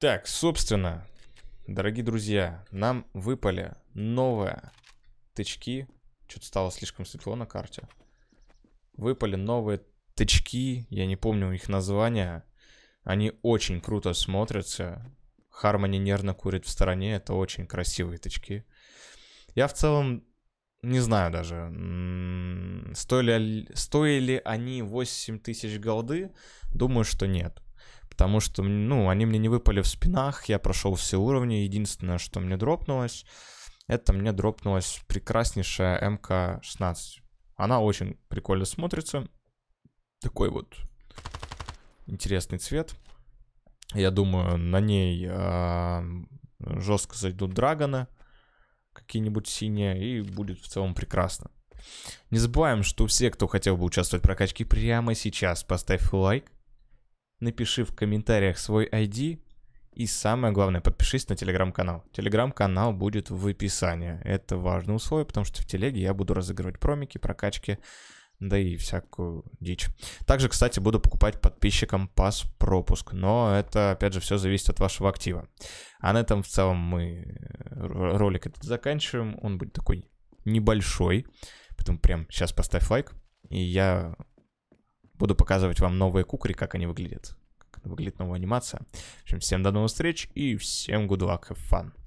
Так, собственно, дорогие друзья, нам выпали новые тычки. Что-то стало слишком светло на карте. Выпали новые тычки, я не помню их названия. Они очень круто смотрятся. Хармони нервно курит в стороне, это очень красивые тычки. Я в целом не знаю даже, стоили, стоили они 8000 голды, думаю, что нет потому что, ну, они мне не выпали в спинах, я прошел все уровни, единственное, что мне дропнулось, это мне дропнулась прекраснейшая МК-16. Она очень прикольно смотрится, такой вот интересный цвет. Я думаю, на ней э, жестко зайдут драгоны, какие-нибудь синие, и будет в целом прекрасно. Не забываем, что все, кто хотел бы участвовать в прокачке прямо сейчас, поставь лайк, напиши в комментариях свой ID. И самое главное, подпишись на телеграм-канал. Телеграм-канал будет в описании. Это важное условие, потому что в телеге я буду разыгрывать промики, прокачки, да и всякую дичь. Также, кстати, буду покупать подписчикам пас-пропуск, но это, опять же, все зависит от вашего актива. А на этом в целом мы э, ролик этот заканчиваем. Он будет такой небольшой, поэтому прям сейчас поставь лайк, и я Буду показывать вам новые кукри, как они выглядят. Как выглядит новая анимация. В общем, всем до новых встреч и всем good luck, have fun.